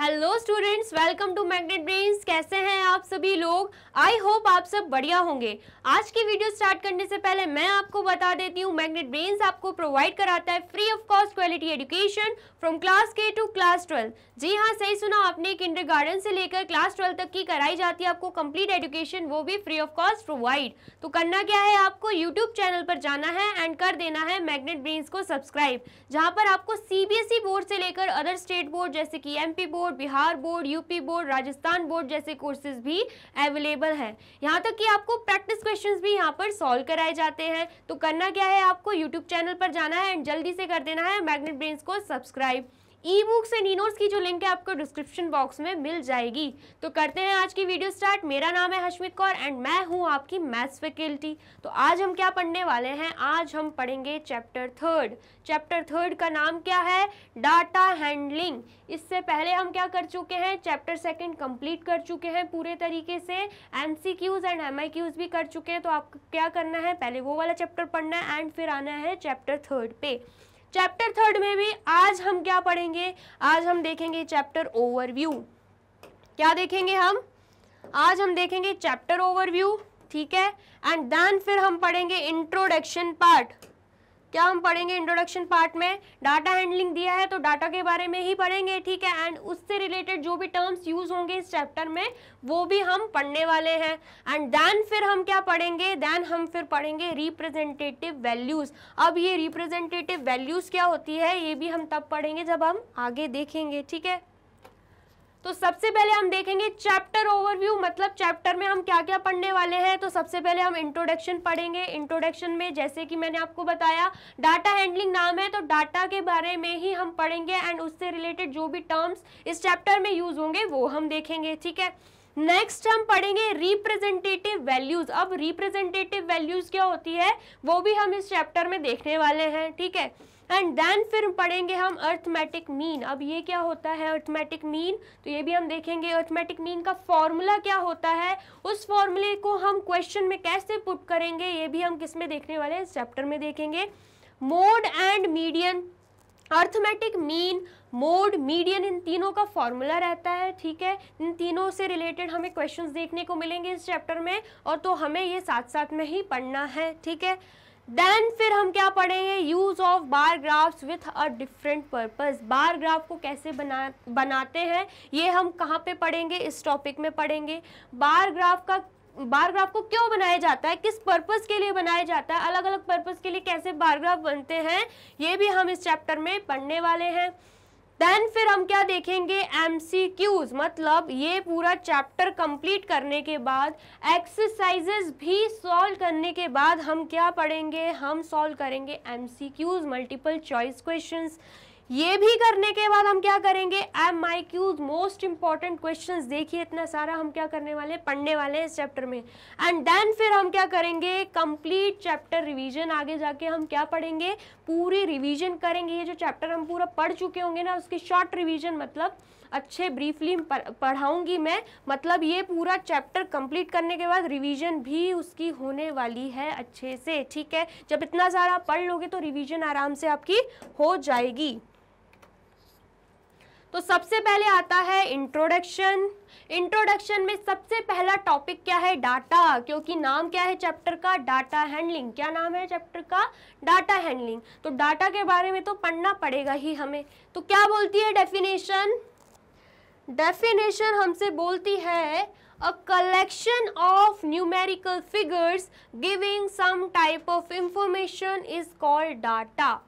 hello students welcome to Magnet Brains कैसे हैं आप सभी लोग आई होप आप सब बढ़िया होंगे आज की वीडियो स्टार्ट करने से पहले मैं आपको बता देती हूँ मैग्नेट ब्रेन्स आपको प्रोवाइड कराता है free of cost quality education from class K to class twelve जी हाँ सही सुना आपने किंडर गार्डन से लेकर क्लास ट्वेल्व तक की कराई जाती है आपको कम्प्लीट एजुकेशन वो भी फ्री ऑफ कॉस्ट प्रोवाइड तो करना क्या है आपको यूट्यूब चैनल पर जाना है एंड कर देना है मैग्नेट ब्रेन्स को सब्सक्राइब जहाँ पर आपको सी बोर्ड e से लेकर अदर स्टेट बोर्ड जैसे कि M board board Bihar board UP board Rajasthan board जैसे कोर्सेज भी अवेलेबल है यहाँ तक कि आपको प्रैक्टिस क्वेश्चन भी यहाँ पर सॉल्व कराए जाते हैं तो करना क्या है आपको यूट्यूब चैनल पर जाना है एंड जल्दी से कर देना है मैग्नेट ब्रेन्स को subscribe e books and e notes की जो लिंक है आपको डिस्क्रिप्शन बॉक्स में मिल जाएगी तो करते हैं आज की वीडियो स्टार्ट मेरा नाम है हशमित कौर एंड मैं हूँ आपकी मैथ्स फैकल्टी तो आज हम क्या पढ़ने वाले हैं आज हम पढ़ेंगे चैप्टर थर्ड चैप्टर थर्ड का नाम क्या है डाटा हैंडलिंग इससे पहले हम क्या कर चुके हैं चैप्टर सेकेंड कम्प्लीट कर चुके हैं पूरे तरीके से M C Qs and M I Qs भी कर चुके हैं तो आपको क्या करना है पहले वो वाला चैप्टर पढ़ना है एंड फिर आना है चैप्टर थर्ड पे चैप्टर थर्ड में भी आज हम क्या पढ़ेंगे आज हम देखेंगे चैप्टर ओवरव्यू क्या देखेंगे हम आज हम देखेंगे चैप्टर ओवरव्यू ठीक है एंड देन फिर हम पढ़ेंगे इंट्रोडक्शन पार्ट क्या हम पढ़ेंगे इंट्रोडक्शन पार्ट में डाटा हैंडलिंग दिया है तो डाटा के बारे में ही पढ़ेंगे ठीक है एंड उससे रिलेटेड जो भी टर्म्स यूज होंगे इस चैप्टर में वो भी हम पढ़ने वाले हैं एंड देन फिर हम क्या पढ़ेंगे देन हम फिर पढ़ेंगे रिप्रेजेंटेटिव वैल्यूज़ अब ये रिप्रेजेंटेटिव वैल्यूज़ क्या होती है ये भी हम तब पढ़ेंगे जब हम आगे देखेंगे ठीक है तो सबसे पहले हम देखेंगे चैप्टर ओवरव्यू मतलब चैप्टर में हम क्या क्या पढ़ने वाले हैं तो सबसे पहले हम इंट्रोडक्शन पढ़ेंगे इंट्रोडक्शन में जैसे कि मैंने आपको बताया डाटा हैंडलिंग नाम है तो डाटा के बारे में ही हम पढ़ेंगे एंड उससे रिलेटेड जो भी टर्म्स इस चैप्टर में यूज होंगे वो हम देखेंगे ठीक है नेक्स्ट हम पढ़ेंगे रिप्रेजेंटेटिव वैल्यूज अब रिप्रेजेंटेटिव वैल्यूज क्या होती है वो भी हम इस चैप्टर में देखने वाले हैं ठीक है एंड देन फिर पढ़ेंगे हम अर्थमेटिक मीन अब ये क्या होता है अर्थमेटिक मीन तो ये भी हम देखेंगे अर्थमेटिक मीन का फॉर्मूला क्या होता है उस फॉर्मूले को हम क्वेश्चन में कैसे पुट करेंगे ये भी हम किस में देखने वाले हैं इस चैप्टर में देखेंगे mode and median arithmetic mean mode median इन तीनों का फॉर्मूला रहता है ठीक है इन तीनों से रिलेटेड हमें क्वेश्चंस देखने को मिलेंगे इस चैप्टर में और तो हमें ये साथ साथ में ही पढ़ना है ठीक है देन फिर हम क्या पढ़ेंगे use of bar graphs with a different purpose bar graph को कैसे बना बनाते हैं ये हम कहाँ पे पढ़ेंगे इस टॉपिक में पढ़ेंगे बार ग्राफ का बार ग्राफ को क्यों बनाया जाता है किस पर्पज के लिए बनाया जाता है अलग अलग पर्पज के लिए कैसे बार ग्राफ बनते हैं ये भी हम इस चैप्टर में पढ़ने वाले हैं देन फिर हम क्या देखेंगे एमसीक्यूज मतलब ये पूरा चैप्टर कंप्लीट करने के बाद एक्सरसाइजेस भी सॉल्व करने के बाद हम क्या पढ़ेंगे हम सॉल्व करेंगे एमसीक्यूज मल्टीपल चॉइस क्वेश्चंस ये भी करने के बाद हम क्या करेंगे M I Qs most important question देखिए इतना सारा हम क्या करने वाले पढ़ने वाले हैं इस चैप्टर में एंड देन फिर हम क्या करेंगे कंप्लीट चैप्टर रिवीजन आगे जाके हम क्या पढ़ेंगे पूरी रिवीजन करेंगे ये जो चैप्टर हम पूरा पढ़ चुके होंगे ना उसकी शॉर्ट रिविजन मतलब अच्छे ब्रीफली पढ़ाऊंगी मैं मतलब ये पूरा चैप्टर कंप्लीट करने के बाद रिवीजन भी उसकी होने वाली है अच्छे से ठीक है जब इतना सारा पढ़ लोगे तो रिवीजन आराम से आपकी हो जाएगी तो सबसे पहले आता है इंट्रोडक्शन इंट्रोडक्शन में सबसे पहला टॉपिक क्या है डाटा क्योंकि नाम क्या है चैप्टर का डाटा हैंडलिंग क्या नाम है चैप्टर का डाटा हैंडलिंग तो डाटा के बारे में तो पढ़ना पड़ेगा ही हमें तो क्या बोलती है डेफिनेशन डेफिनेशन हमसे बोलती है a collection of numerical figures giving some type of information is called data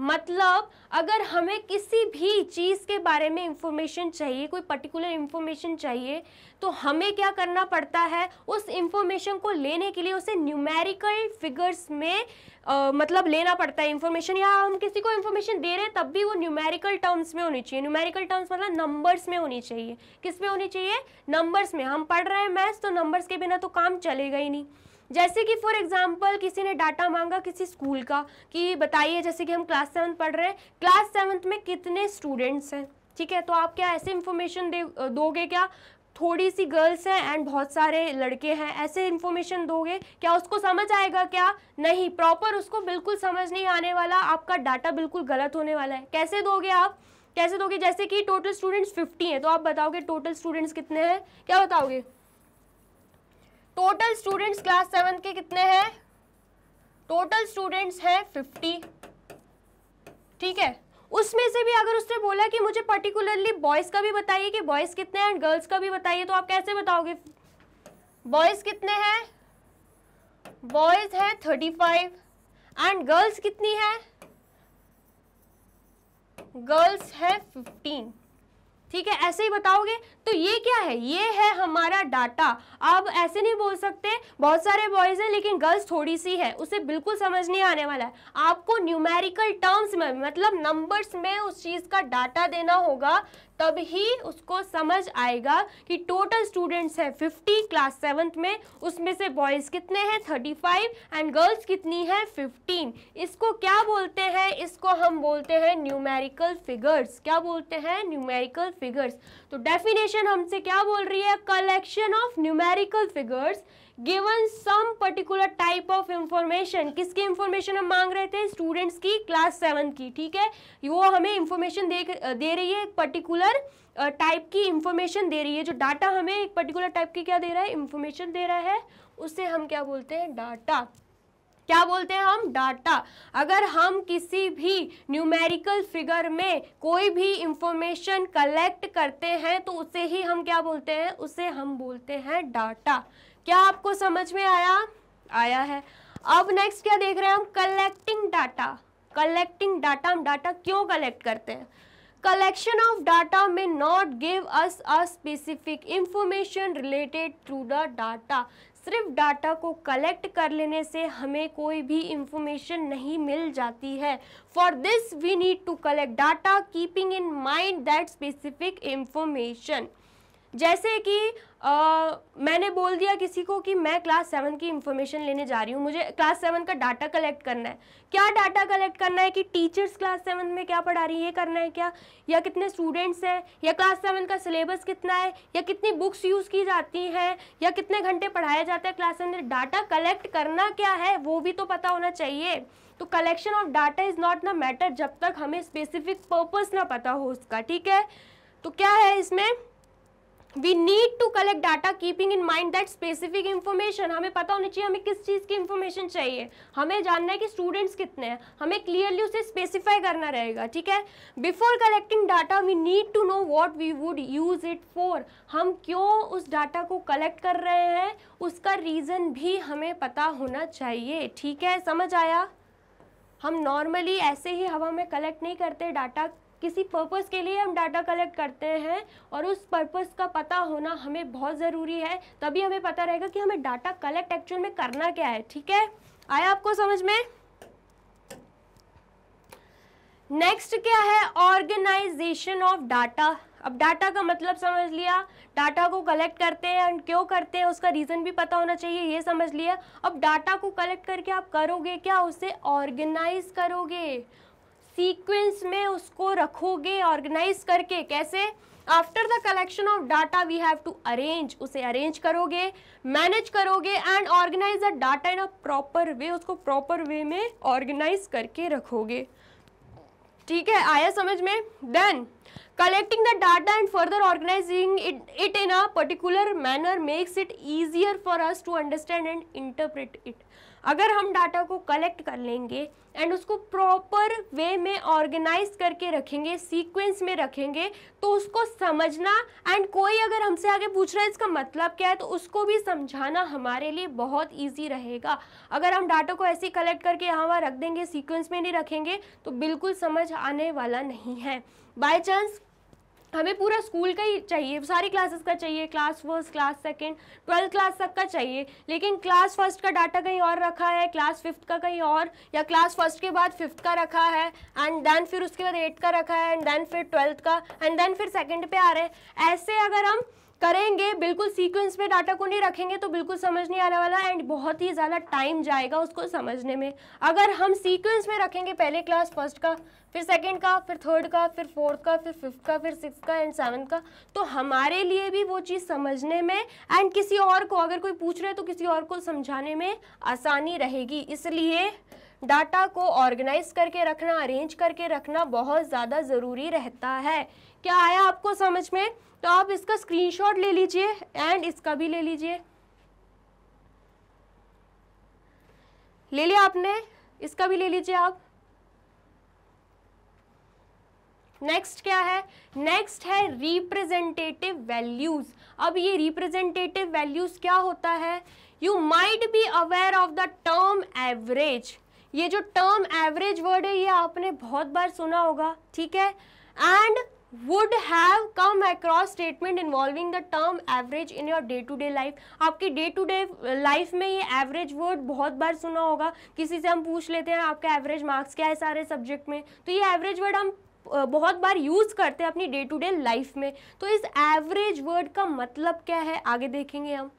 मतलब अगर हमें किसी भी चीज़ के बारे में इंफॉर्मेशन चाहिए कोई पर्टिकुलर इंफॉर्मेशन चाहिए तो हमें क्या करना पड़ता है उस इंफॉर्मेशन को लेने के लिए उसे न्यूमेरिकल फिगर्स में आ, मतलब लेना पड़ता है इंफॉर्मेशन या हम किसी को इन्फॉर्मेशन दे रहे हैं तब भी वो न्यूमेरिकल टर्म्स में होनी चाहिए न्यूमेरिकल टर्म्स मतलब नंबर्स में होनी चाहिए किस में होनी चाहिए नंबर्स में हम पढ़ रहे हैं मैथ्स तो नंबर्स के बिना तो काम चलेगा ही नहीं जैसे कि फॉर एग्जाम्पल किसी ने डाटा मांगा किसी स्कूल का कि बताइए जैसे कि हम क्लास सेवन्थ पढ़ रहे हैं क्लास सेवन्थ में कितने स्टूडेंट्स हैं ठीक है तो आप क्या ऐसे इन्फॉर्मेशन दे दोगे क्या थोड़ी सी गर्ल्स हैं एंड बहुत सारे लड़के हैं ऐसे इन्फॉर्मेशन दोगे क्या उसको समझ आएगा क्या नहीं प्रॉपर उसको बिल्कुल समझ नहीं आने वाला आपका डाटा बिल्कुल गलत होने वाला है कैसे दोगे आप कैसे दोगे जैसे कि टोटल स्टूडेंट्स 50 हैं तो आप बताओगे टोटल स्टूडेंट्स कितने हैं क्या बताओगे टोटल स्टूडेंट्स क्लास सेवन के कितने हैं टोटल स्टूडेंट्स हैं फिफ्टी ठीक है उसमें से भी अगर उसने बोला कि मुझे पर्टिकुलरली बॉयज़ का भी बताइए कि बॉयज़ कितने हैं एंड गर्ल्स का भी बताइए तो आप कैसे बताओगे बॉयज़ कितने हैं बॉयज़ है थर्टी फाइव एंड गर्ल्स कितनी है गर्ल्स है फिफ्टीन ठीक है ऐसे ही बताओगे तो ये क्या है ये है हमारा डाटा आप ऐसे नहीं बोल सकते बहुत सारे बॉयज़ हैं लेकिन गर्ल्स थोड़ी सी है उसे बिल्कुल समझ नहीं आने वाला है आपको न्यूमेरिकल टर्म्स में मतलब नंबर्स में उस चीज़ का डाटा देना होगा तब ही उसको समझ आएगा कि टोटल स्टूडेंट्स हैं फिफ्टी क्लास सेवन्थ में उसमें से बॉयज़ कितने हैं थर्टी फाइव एंड गर्ल्स कितनी हैं फिफ्टीन इसको क्या बोलते हैं इसको हम बोलते हैं न्यूमेरिकल फिगर्स क्या बोलते हैं न्यूमेरिकल फिगर्स तो डेफिनेशन हमसे क्या बोल रही है collection of numerical figures given some particular type of information किसकी इंफॉर्मेशन हम मांग रहे थे स्टूडेंट्स की क्लास सेवन की ठीक है वो हमें इंफॉर्मेशन दे दे रही है एक पर्टिकुलर टाइप की इंफॉर्मेशन दे रही है जो डाटा हमें एक पर्टिकुलर टाइप की क्या दे रहा है इंफॉर्मेशन दे रहा है उससे हम क्या बोलते हैं डाटा क्या बोलते हैं हम डाटा अगर हम किसी भी न्यूमेरिकल फिगर में कोई भी इंफॉर्मेशन कलेक्ट करते हैं तो उसे ही हम क्या बोलते हैं उसे हम बोलते हैं डाटा क्या आपको समझ में आया आया है अब नेक्स्ट क्या देख रहे हैं हम कलेक्टिंग डाटा कलेक्टिंग डाटा हम डाटा क्यों कलेक्ट करते हैं कलेक्शन ऑफ डाटा में not give us a specific information related to the data सिर्फ डाटा को कलेक्ट कर लेने से हमें कोई भी इंफॉर्मेशन नहीं मिल जाती है for this we need to collect data keeping in mind that specific information जैसे कि आ, मैंने बोल दिया किसी को कि मैं क्लास सेवन की इन्फॉर्मेशन लेने जा रही हूँ मुझे क्लास सेवन का डाटा कलेक्ट करना है क्या डाटा कलेक्ट करना है कि टीचर्स क्लास सेवन में क्या पढ़ा रही है ये करना है क्या या कितने स्टूडेंट्स हैं या क्लास सेवन का सिलेबस कितना है या कितनी बुक्स यूज़ की जाती हैं या कितने घंटे पढ़ाया जाता है क्लास सेवन में डाटा कलेक्ट करना क्या है वो भी तो पता होना चाहिए तो collection of data is not the matter जब तक हमें स्पेसिफिक पर्पज़ ना पता हो उसका ठीक है तो क्या है इसमें we need to collect data keeping in mind that specific information हमें पता होना चाहिए हमें किस चीज़ की इन्फॉर्मेशन चाहिए हमें जानना है कि स्टूडेंट्स कितने हैं हमें क्लियरली उसे स्पेसिफाई करना रहेगा ठीक है before collecting data we need to know what we would use it for हम क्यों उस डाटा को कलेक्ट कर रहे हैं उसका रीज़न भी हमें पता होना चाहिए ठीक है समझ आया हम नॉर्मली ऐसे ही हवा में कलेक्ट नहीं करते डाटा किसी पर्पस के लिए हम डाटा कलेक्ट करते हैं और उस पर्पस का पता होना हमें बहुत ज़रूरी है तभी हमें पता रहेगा कि हमें डाटा कलेक्ट एक्चुअल में करना क्या है ठीक है आया आपको समझ में नेक्स्ट क्या है ऑर्गेनाइजेशन ऑफ डाटा अब डाटा का मतलब समझ लिया डाटा को कलेक्ट करते हैं एंड क्यों करते हैं उसका रीज़न भी पता होना चाहिए ये समझ लिया अब डाटा को कलेक्ट करके आप करोगे क्या उसे ऑर्गेनाइज करोगे सीक्वेंस में उसको रखोगे ऑर्गेनाइज करके कैसे after the collection of data we have to arrange उसे अरेंज करोगे मैनेज करोगे and organise the data in a proper way उसको प्रॉपर वे में ऑर्गेनाइज करके रखोगे ठीक है आया समझ में then collecting the data and further organising it it in a particular manner makes it easier for us to understand and interpret it अगर हम डाटा को कलेक्ट कर लेंगे एंड उसको प्रॉपर वे में ऑर्गेनाइज करके रखेंगे सीक्वेंस में रखेंगे तो उसको समझना एंड कोई अगर हमसे आगे पूछ रहा है इसका मतलब क्या है तो उसको भी समझाना हमारे लिए बहुत ईजी रहेगा अगर हम डाटा को ऐसे कलेक्ट करके यहाँ वहाँ रख देंगे सीक्वेंस में नहीं रखेंगे तो बिल्कुल समझ आने वाला नहीं है बाई चांस हमें पूरा स्कूल का ही चाहिए सारी क्लासेस का चाहिए class first class second twelfth class तक का चाहिए लेकिन क्लास फर्स्ट का डाटा कहीं और रखा है क्लास फिफ्थ का कहीं और या क्लास फर्स्ट के बाद फिफ्थ का रखा है एंड देन फिर उसके बाद एट्थ का रखा है एंड देन फिर ट्वेल्थ का एंड देन फिर सेकेंड पे आ रहे हैं ऐसे अगर हम करेंगे बिल्कुल सीक्वेंस में डाटा को नहीं रखेंगे तो बिल्कुल समझ नहीं आने वाला एंड बहुत ही ज़्यादा टाइम जाएगा उसको समझने में अगर हम सीक्वेंस में रखेंगे पहले क्लास फर्स्ट का फिर सेकेंड का फिर थर्ड का फिर फोर्थ का फिर फिफ्थ का फिर सिक्स का एंड सेवन्थ का तो हमारे लिए भी वो चीज़ समझने में एंड किसी और को अगर कोई पूछ रहे तो किसी और को समझाने में आसानी रहेगी इसलिए डाटा को ऑर्गेनाइज करके रखना अरेंज करके रखना बहुत ज़्यादा ज़रूरी रहता है क्या आया आपको समझ में तो आप इसका स्क्रीनशॉट ले लीजिए एंड इसका भी ले लीजिए ले लिया आपने इसका भी ले लीजिए आप नेक्स्ट क्या है नेक्स्ट है रिप्रेजेंटेटिव वैल्यूज अब ये रिप्रेजेंटेटिव वैल्यूज क्या होता है you might be aware of the term average ये जो टर्म एवरेज वर्ड है ये आपने बहुत बार सुना होगा ठीक है and would have come across statement involving the term average in your day to day life आपकी डे टू डे लाइफ में ये एवरेज वर्ड बहुत बार सुना होगा किसी से हम पूछ लेते हैं आपका एवरेज मार्क्स क्या है सारे सब्जेक्ट में तो ये एवरेज वर्ड हम uh, बहुत बार यूज़ करते हैं अपनी डे टू डे लाइफ में तो इस एवरेज वर्ड का मतलब क्या है आगे देखेंगे हम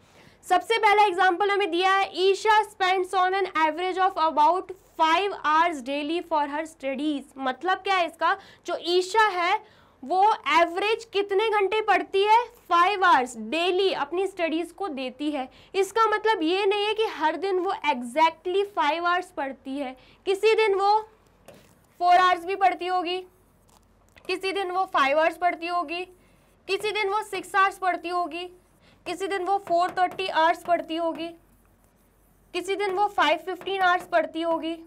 सबसे पहला एग्जाम्पल हमें दिया है Isha spends on an average of about five hours daily for her studies मतलब क्या है इसका जो ईशा है वो एवरेज कितने घंटे पढ़ती है फाइव आवर्स डेली अपनी स्टडीज़ को देती है इसका मतलब ये नहीं है कि हर दिन वो एग्जैक्टली फाइव आवर्स पढ़ती है किसी दिन वो फोर आवर्स भी पढ़ती होगी किसी दिन वो फाइव आवर्स पढ़ती होगी किसी दिन वो सिक्स आवर्स पढ़ती होगी किसी दिन वो फोर थर्टी आवर्स पढ़ती होगी किसी दिन वो फाइव फिफ्टीन आवर्स पढ़ती होगी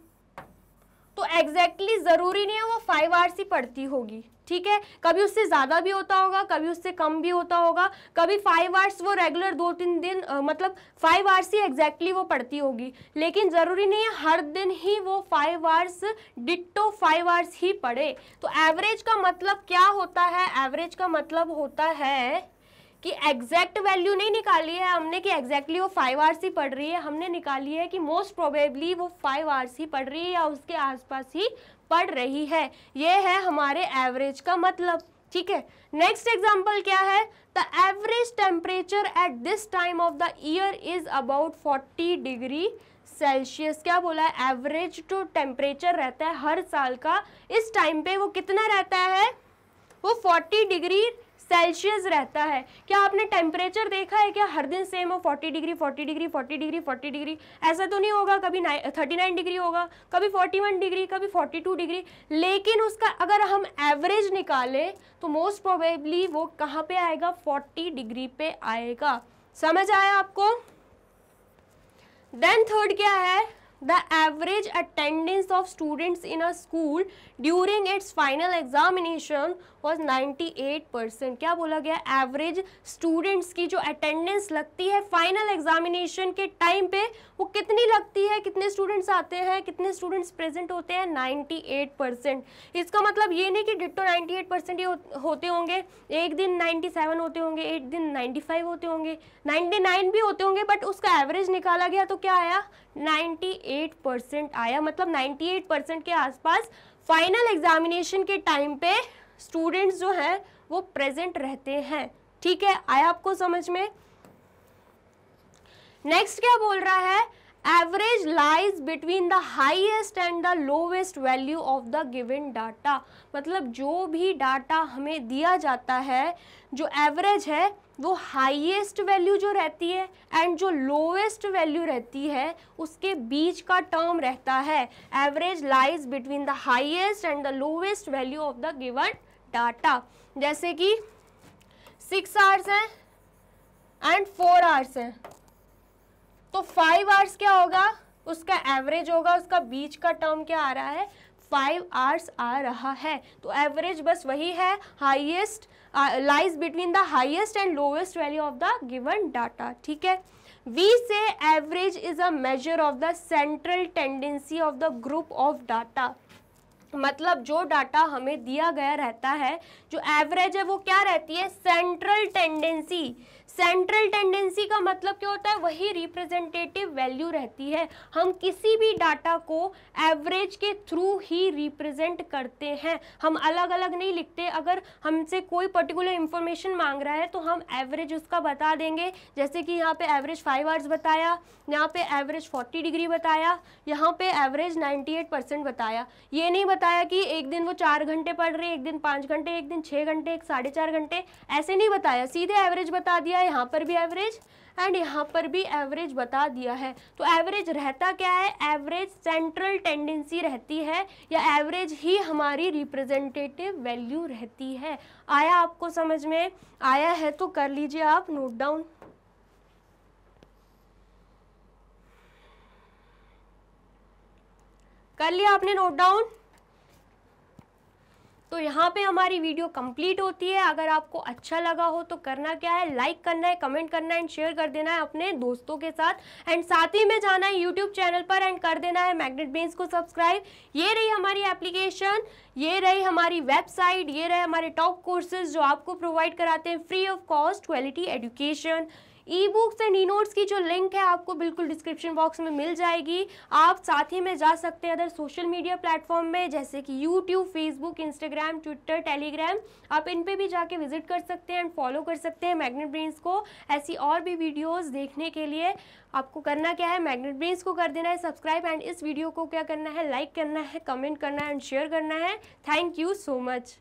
तो एग्जैक्टली exactly ज़रूरी नहीं है वो फाइव आवर्स ही पढ़ती होगी ठीक है कभी उससे ज़्यादा भी होता होगा कभी उससे कम भी होता होगा कभी फाइव आवर्स वो रेगुलर दो तीन दिन आ, मतलब फाइव आवर्स ही एग्जैक्टली वो पढ़ती होगी लेकिन ज़रूरी नहीं है हर दिन ही वो five hours ditto five hours ही पढ़े तो एवरेज का मतलब क्या होता है एवरेज का मतलब होता है कि एग्जैक्ट वैल्यू नहीं निकाली है हमने कि एग्जैक्टली वो फाइव आर ही पढ़ रही है हमने निकाली है कि मोस्ट प्रोबेबली वो फाइव आर ही पढ़ रही है या उसके आसपास ही पढ़ रही है ये है हमारे एवरेज का मतलब ठीक है नेक्स्ट एग्जाम्पल क्या है the average temperature at this time of the year is about forty degree Celsius क्या बोला है एवरेज टू टेम्परेचर रहता है हर साल का इस टाइम पे वो कितना रहता है वो 40 डिग्री सेल्सियस रहता है क्या आपने टेम्परेचर देखा है क्या हर दिन सेम हो 40 डिग्री 40 डिग्री 40 डिग्री 40 डिग्री ऐसा तो नहीं होगा कभी थर्टी नाइन डिग्री होगा कभी 41 डिग्री कभी 42 डिग्री लेकिन उसका अगर हम एवरेज निकालें तो मोस्ट प्रोबेबली वो कहाँ पे आएगा फोर्टी डिग्री पे आएगा समझ आया आपको देन थर्ड क्या है the average attendance of students in a school during its final examination was ninety eight percent क्या बोला गया एवरेज स्टूडेंट्स की जो अटेंडेंस लगती है फाइनल एग्जामिनेशन के टाइम पे वो कितनी लगती है कितने स्टूडेंट्स आते हैं कितने स्टूडेंट्स प्रेजेंट होते हैं नाइन्टी एट परसेंट इसका मतलब ये नहीं कि डिटो नाइन्टी एट परसेंट ही होते होंगे एक दिन नाइन्टी सेवन होते होंगे एक दिन नाइन्टी फाइव होते होंगे नाइन्टी नाइन भी होते होंगे बट उसका एवरेज निकाला गया तो क्या आया 98 परसेंट आया मतलब 98 परसेंट के आसपास फाइनल एग्जामिनेशन के टाइम पे स्टूडेंट्स जो हैं वो प्रेजेंट रहते हैं ठीक है आया आपको समझ में नेक्स्ट क्या बोल रहा है average lies between the highest and the lowest value of the given data मतलब जो भी डाटा हमें दिया जाता है जो एवरेज है वो हाइएस्ट वैल्यू जो रहती है एंड जो लोवेस्ट वैल्यू रहती है उसके बीच का टर्म रहता है average lies between the highest and the lowest value of the given data जैसे कि सिक्स आवर्स हैं एंड फोर आवर्स हैं तो फाइव आवर्स क्या होगा उसका एवरेज होगा उसका बीच का टर्म क्या आ रहा है फाइव आवर्स आ रहा है तो एवरेज बस वही है highest lies between the highest and lowest value of the given data ठीक है we say average is a measure of the central tendency of the group of data मतलब जो डाटा हमें दिया गया रहता है जो एवरेज है वो क्या रहती है सेंट्रल टेंडेंसी सेंट्रल टेंडेंसी का मतलब क्या होता है वही रिप्रेजेंटेटिव वैल्यू रहती है हम किसी भी डाटा को एवरेज के थ्रू ही रिप्रेजेंट करते हैं हम अलग अलग नहीं लिखते अगर हमसे कोई पर्टिकुलर इंफॉर्मेशन मांग रहा है तो हम एवरेज उसका बता देंगे जैसे कि यहाँ पे एवरेज फाइव आवर्स बताया यहाँ पे एवरेज फोर्टी डिग्री बताया यहाँ पे एवरेज नाइन्टी एट परसेंट बताया ये नहीं बताया कि एक दिन वो चार घंटे पढ़ रहे एक दिन पाँच घंटे एक दिन छः घंटे एक साढ़े चार घंटे ऐसे नहीं बताया सीधे एवरेज बता दिया है यहाँ पर भी एवरेज एंड यहाँ पर भी एवरेज बता दिया है तो एवरेज रहता क्या है एवरेज सेंट्रल टेंडेंसी रहती है या एवरेज ही हमारी रिप्रेजेंटेटिव वैल्यू रहती है आया आपको समझ में आया है तो कर लीजिए आप नोट डाउन कर लिया आपने नोट डाउन तो यहाँ पे हमारी वीडियो कंप्लीट होती है अगर आपको अच्छा लगा हो तो करना क्या है लाइक करना है कमेंट करना है एंड शेयर कर देना है अपने दोस्तों के साथ एंड साथ ही में जाना है यूट्यूब चैनल पर एंड कर देना है मैग्नेट बेन्स को सब्सक्राइब ये रही हमारी एप्लीकेशन ये रही हमारी वेबसाइट ये रहे हमारे टॉप कोर्सेज जो आपको प्रोवाइड कराते हैं free of cost quality education e books and e notes की जो लिंक है आपको बिल्कुल डिस्क्रिप्शन बॉक्स में मिल जाएगी आप साथ ही में जा सकते हैं अदर सोशल मीडिया प्लेटफॉर्म में जैसे कि YouTube Facebook Instagram Twitter Telegram आप इन पर भी जाके विजिट कर सकते हैं एंड फॉलो कर सकते हैं मैग्नेट ब्रेन्स को ऐसी और भी वीडियोज़ देखने के लिए आपको करना क्या है मैग्नेट ब्रेन्स को कर देना है सब्सक्राइब एंड इस वीडियो को क्या करना है लाइक करना है कमेंट करना है एंड शेयर करना है थैंक यू सो मच